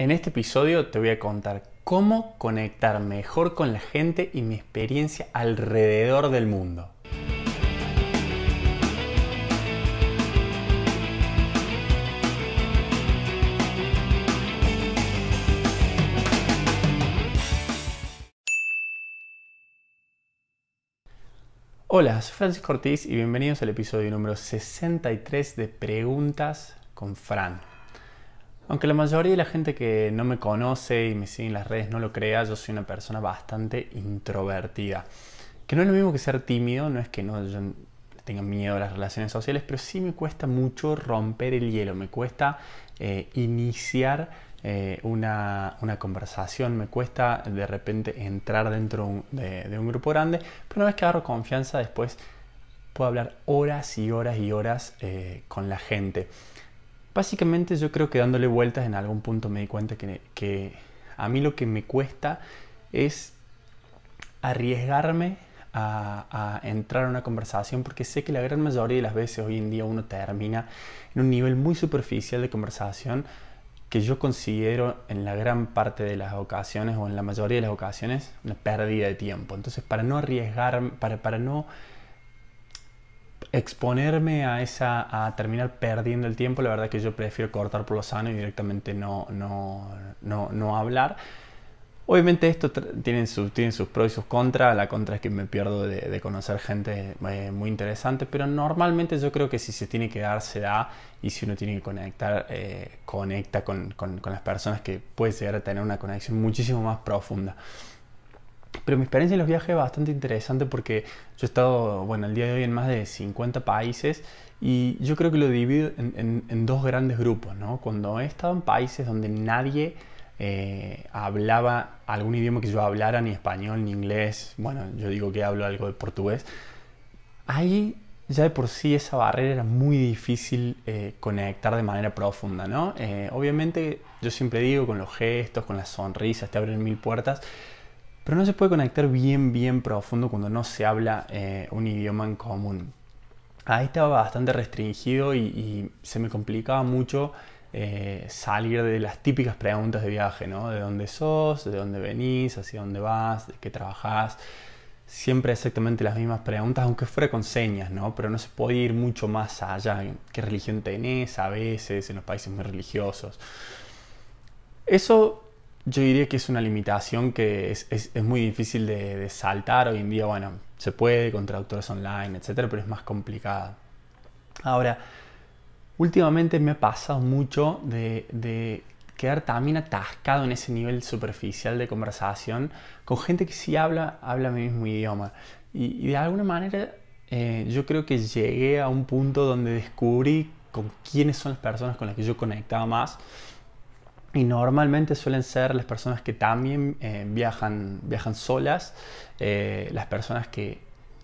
En este episodio te voy a contar cómo conectar mejor con la gente y mi experiencia alrededor del mundo. Hola, soy Francisco Ortiz y bienvenidos al episodio número 63 de Preguntas con Fran. Aunque la mayoría de la gente que no me conoce y me sigue en las redes no lo crea, yo soy una persona bastante introvertida. Que no es lo mismo que ser tímido, no es que no tenga miedo a las relaciones sociales, pero sí me cuesta mucho romper el hielo, me cuesta eh, iniciar eh, una, conversación, me cuesta de repente entrar dentro de, un grupo grande, pero una vez que agarro confianza después puedo hablar horas y horas y horas eh, con la gente. Básicamente yo creo que dándole vueltas en algún punto me di cuenta que, a mí lo que me cuesta es arriesgarme a, entrar a una conversación porque sé que la gran mayoría de las veces hoy en día uno termina en un nivel muy superficial de conversación que yo considero en la gran parte de las ocasiones o en la mayoría de las ocasiones una pérdida de tiempo. Entonces para no arriesgar, para, para no exponerme a esa a terminar perdiendo el tiempo, la verdad que yo prefiero cortar por lo sano y directamente no, no, hablar. Obviamente esto tiene, tiene sus pros y sus contras. La contra es que me pierdo de, conocer gente eh, muy interesante, pero normalmente yo creo que si se tiene que dar, se da. Y si uno tiene que conectar, eh, conecta con, con las personas que puede llegar a tener una conexión muchísimo más profunda. Pero mi experiencia en los viajes es bastante interesante porque yo he estado, bueno, el día de hoy en más de 50 países y yo creo que lo divido en, dos grandes grupos, ¿no? Cuando he estado en países donde nadie eh, hablaba algún idioma que yo hablara, ni español, ni inglés, bueno, yo digo que hablo algo de portugués, ahí ya de por sí esa barrera era muy difícil eh, conectar de manera profunda, ¿no? Eh, obviamente yo siempre digo con los gestos, con las sonrisas, te abren mil puertas, pero no se puede conectar bien, bien profundo cuando no se habla eh, un idioma en común. Ahí estaba bastante restringido y, se me complicaba mucho eh, salir de las típicas preguntas de viaje, ¿no? De dónde sos, de dónde venís, hacia dónde vas, de qué trabajás. Siempre exactamente las mismas preguntas, aunque fuera con señas, ¿no? Pero no se podía ir mucho más allá. ¿Qué religión tenés a veces en los países muy religiosos? Eso yo diría que es una limitación que es, muy difícil de, saltar. Hoy en día, bueno, se puede con traductores online, etcétera, pero es más complicada. Ahora, últimamente me ha pasado mucho de, quedar también atascado en ese nivel superficial de conversación con gente que sí habla, habla mi mismo idioma. Y, de alguna manera eh, yo creo que llegué a un punto donde descubrí con quiénes son las personas con las que yo conectaba más y normalmente suelen ser las personas que también eh, viajan, viajan solas, eh, las personas que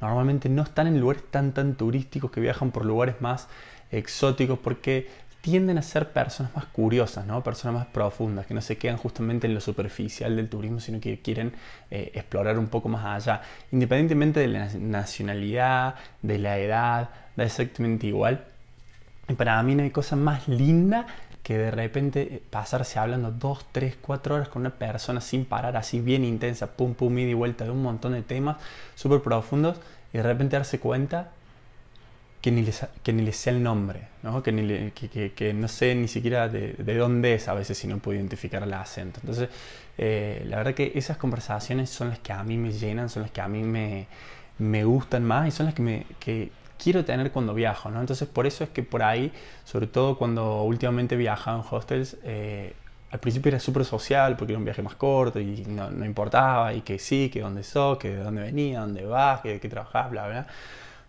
normalmente no están en lugares tan tan turísticos, que viajan por lugares más exóticos, porque tienden a ser personas más curiosas, ¿no? personas más profundas, que no se quedan justamente en lo superficial del turismo, sino que quieren eh, explorar un poco más allá, independientemente de la nacionalidad, de la edad, da exactamente igual. para mí no hay cosa más linda que de repente eh, pasarse hablando dos, tres, cuatro horas con una persona sin parar, así bien intensa, pum, pum, ida y vuelta de un montón de temas súper profundos, y de repente darse cuenta que ni les, que ni el nombre, ¿no? Que, no sé ni siquiera de, de, dónde es a veces si no puedo identificar el acento. Entonces, eh, la verdad que esas conversaciones son las que a mí me llenan, son las que a mí me, me gustan más y son las que me, que, quiero tener cuando viajo, ¿no? Entonces por eso es que por ahí, sobre todo cuando últimamente viajaba en hostels, eh, al principio era súper social porque era un viaje más corto y no, importaba, y que sí, que dónde sos, que de dónde venía, dónde vas, que de qué trabajás, bla, bla.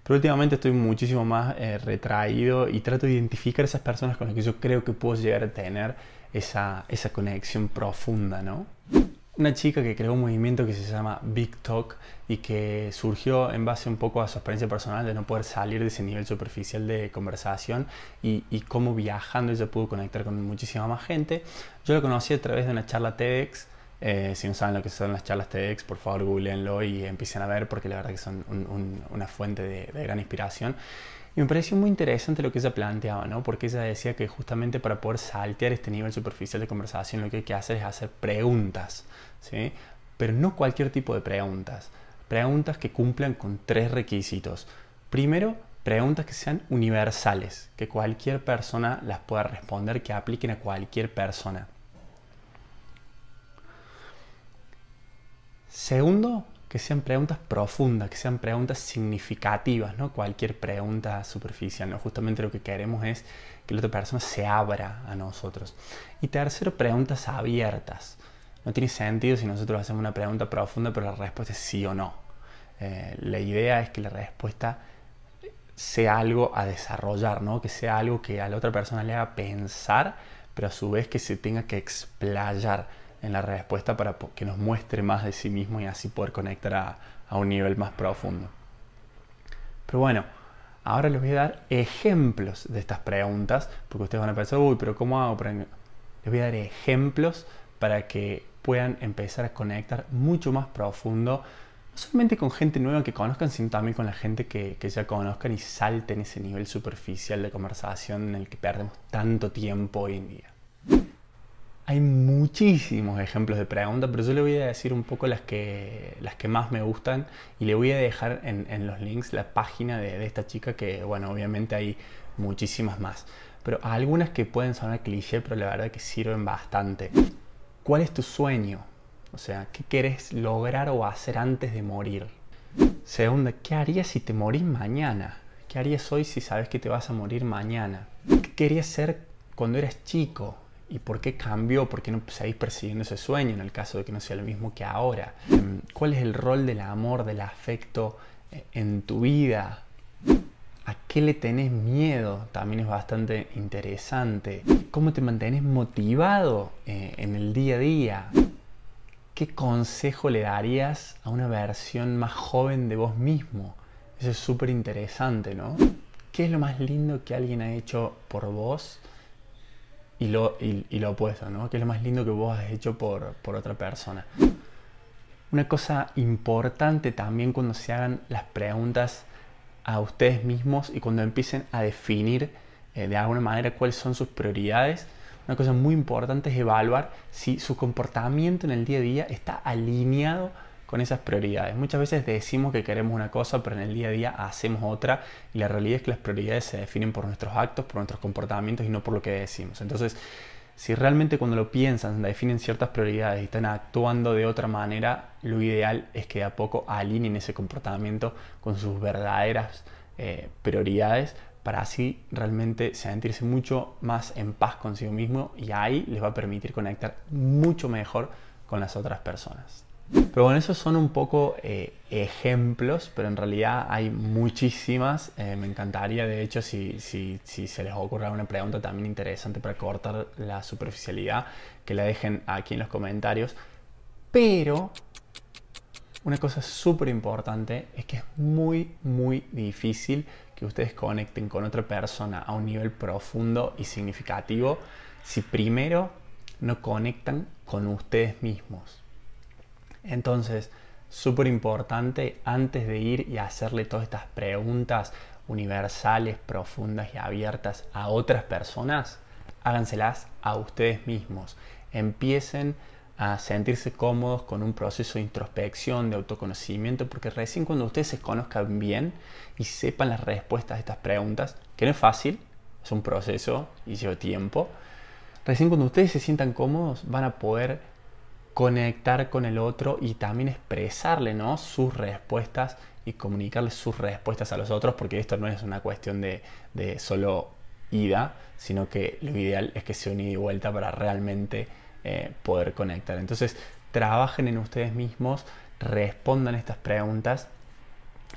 Pero últimamente estoy muchísimo más eh, retraído y trato de identificar esas personas con las que yo creo que puedo llegar a tener esa, esa conexión profunda, ¿no? una chica que creó un movimiento que se llama Big Talk y que surgió en base un poco a su experiencia personal de no poder salir de ese nivel superficial de conversación y, cómo viajando ella pudo conectar con muchísima más gente. Yo la conocí a través de una charla TEDx. Eh, si no saben lo que son las charlas TEDx, por favor googleenlo y empiecen a ver porque la verdad que son una fuente de, de gran inspiración. Y me pareció muy interesante lo que ella planteaba, ¿no? Porque ella decía que justamente para poder saltear este nivel superficial de conversación lo que hay que hacer es hacer preguntas, ¿sí? Pero no cualquier tipo de preguntas. Preguntas que cumplan con tres requisitos. Primero, preguntas que sean universales, que cualquier persona las pueda responder, que apliquen a cualquier persona. Segundo, que sean preguntas profundas, que sean preguntas significativas, no cualquier pregunta superficial. ¿no? Justamente lo que queremos es que la otra persona se abra a nosotros. Y tercero, preguntas abiertas. No tiene sentido si nosotros hacemos una pregunta profunda, pero la respuesta es sí o no. Eh, la idea es que la respuesta sea algo a desarrollar, ¿no? que sea algo que a la otra persona le haga pensar, pero a su vez que se tenga que explayar en la respuesta para que nos muestre más de sí mismo y así poder conectar a, un nivel más profundo. Pero bueno, ahora les voy a dar ejemplos de estas preguntas, porque ustedes van a pensar, uy, pero ¿cómo hago? les voy a dar ejemplos para que puedan empezar a conectar mucho más profundo, no solamente con gente nueva que conozcan, sino también con la gente que, que ya conozcan y salten ese nivel superficial de conversación en el que perdemos tanto tiempo hoy en día. Hay muchísimos ejemplos de preguntas, pero yo le voy a decir un poco las que, las que más me gustan y le voy a dejar en, los links la página de, de, esta chica que, bueno, obviamente hay muchísimas más. Pero algunas que pueden sonar cliché, pero la verdad que sirven bastante. ¿Cuál es tu sueño? O sea, ¿qué querés lograr o hacer antes de morir? Segunda, ¿qué harías si te morís mañana? ¿Qué harías hoy si sabes que te vas a morir mañana? ¿Qué querías ser cuando eras chico? ¿Y por qué cambió? ¿Por qué no seguís pues, persiguiendo ese sueño en el caso de que no sea lo mismo que ahora? Em, ¿Cuál es el rol del amor, del afecto eh, en tu vida? ¿A qué le tenés miedo? También es bastante interesante. ¿Cómo te mantenés motivado eh, en el día a día? ¿Qué consejo le darías a una versión más joven de vos mismo? Eso es súper interesante, ¿no? ¿Qué es lo más lindo que alguien ha hecho por vos? y lo, y, opuesto, ¿no? Que es lo más lindo que vos has hecho por, otra persona. Una cosa importante también cuando se hagan las preguntas a ustedes mismos y cuando empiecen a definir eh, de alguna manera cuáles son sus prioridades, una cosa muy importante es evaluar si su comportamiento en el día a día está alineado con esas prioridades. Muchas veces decimos que queremos una cosa, pero en el día a día hacemos otra y la realidad es que las prioridades se definen por nuestros actos, por nuestros comportamientos y no por lo que decimos. Entonces, si realmente cuando lo piensan definen ciertas prioridades y están actuando de otra manera, lo ideal es que de a poco alineen ese comportamiento con sus verdaderas eh, prioridades para así realmente sentirse mucho más en paz consigo mismo y ahí les va a permitir conectar mucho mejor con las otras personas. Pero bueno, esos son un poco eh, ejemplos, pero en realidad hay muchísimas. Eh, me encantaría, de hecho, si, se les ocurra una pregunta también interesante para cortar la superficialidad, que la dejen aquí en los comentarios. Pero una cosa súper importante es que es muy, muy difícil que ustedes conecten con otra persona a un nivel profundo y significativo si primero no conectan con ustedes mismos. Entonces, súper importante antes de ir y hacerle todas estas preguntas universales, profundas y abiertas a otras personas, háganselas a ustedes mismos. Empiecen a sentirse cómodos con un proceso de introspección, de autoconocimiento, porque recién cuando ustedes se conozcan bien y sepan las respuestas a estas preguntas, que no es fácil, es un proceso y lleva tiempo, recién cuando ustedes se sientan cómodos van a poder conectar con el otro y también expresarle ¿no? sus respuestas y comunicarle sus respuestas a los otros, porque esto no es una cuestión de, solo ida, sino que lo ideal es que se un y vuelta para realmente eh, poder conectar. Entonces, trabajen en ustedes mismos, respondan estas preguntas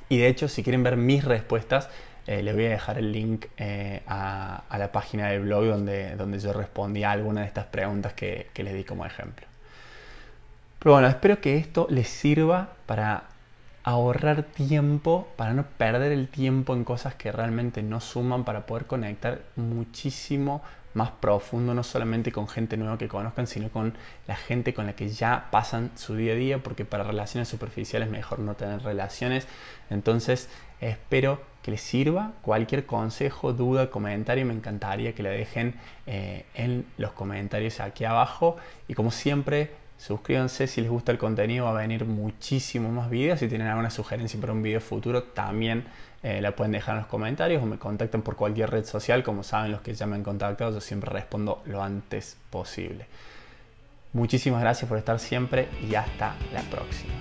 y de hecho, si quieren ver mis respuestas, eh, les voy a dejar el link eh, a, la página del blog donde, donde yo respondí a alguna de estas preguntas que les di como ejemplo. Pero bueno, espero que esto les sirva para ahorrar tiempo, para no perder el tiempo en cosas que realmente no suman, para poder conectar muchísimo más profundo, no solamente con gente nueva que conozcan, sino con la gente con la que ya pasan su día a día, porque para relaciones superficiales mejor no tener relaciones. Entonces, espero que les sirva. Cualquier consejo, duda, comentario, me encantaría que la dejen eh, en los comentarios aquí abajo. Y como siempre, Suscríbanse si les gusta el contenido, va a venir muchísimo más videos. Si tienen alguna sugerencia para un video futuro, también eh, la pueden dejar en los comentarios o me contacten por cualquier red social. Como saben los que ya me han contactado, yo siempre respondo lo antes posible. Muchísimas gracias por estar siempre y hasta la próxima.